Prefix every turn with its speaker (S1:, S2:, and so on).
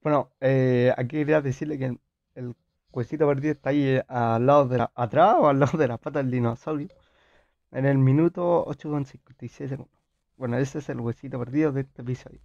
S1: Bueno, eh, aquí quería decirle que el huesito perdido está ahí eh, al lado de atrás o al lado de las patas del dinosaurio. En el minuto 8,56 segundos. Bueno, ese es el huesito perdido de este episodio.